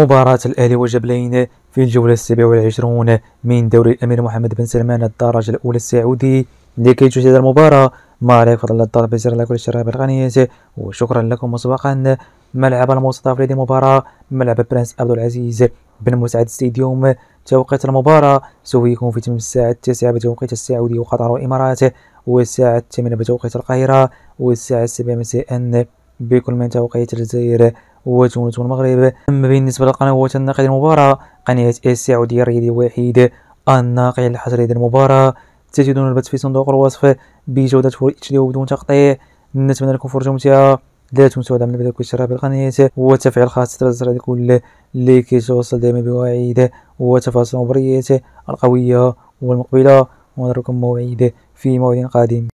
مباراة الأهلي وجبلين في الجولة السابعة والعشرون من دوري الأمير محمد بن سلمان الدرجة الأولى السعودي لكي تشاهد المباراة ما عليك فضل الطلب زر لكل الشراب بالقناة وشكرا لكم مسبقا ملعب المستضاف لدي المباراة ملعب برنس عبد العزيز بن مسعد ستيديوم توقيت المباراة سوف يكون في تم الساعة التاسعة بتوقيت السعودي وقطر والإمارات والساعة الثامنة بتوقيت القاهرة والساعة السابعة مساء بكل من توقيت الجزائر وتونس والمغرب أما بالنسبة للقنوات الناقدة المباراة قناة السعودية الرياضي الوحيد الناقل الحصري للمباراة تجدون البث في صندوق الوصف بجودة فول اتش دي وبدون تقطيع نتمنى لكم فرجة ممتعة لا تنسوا دعم الفيديو والاشتراك بالقناة وتفعيل خاصة الزر لكل اللي كيتوصل دائما بمواعيد وتفاصيل المباريات القوية والمقبلة ونراكم موعد في موعد قادم